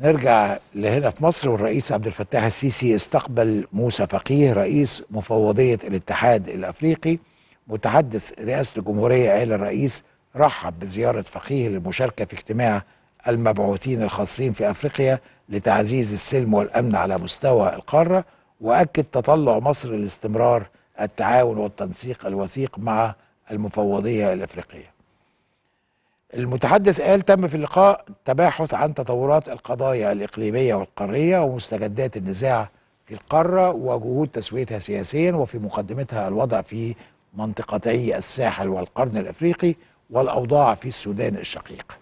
نرجع لهنا في مصر والرئيس عبد الفتاح السيسي استقبل موسى فقيه رئيس مفوضية الاتحاد الأفريقي متحدث رئاسة الجمهورية قال الرئيس رحب بزيارة فقيه للمشاركة في اجتماع المبعوثين الخاصين في أفريقيا لتعزيز السلم والأمن على مستوى القارة وأكد تطلع مصر لاستمرار التعاون والتنسيق الوثيق مع المفوضية الأفريقية المتحدث قال تم في اللقاء تباحث عن تطورات القضايا الإقليمية والقارية ومستجدات النزاع في القارة وجهود تسويتها سياسيا وفي مقدمتها الوضع في منطقتي الساحل والقرن الأفريقي والأوضاع في السودان الشقيق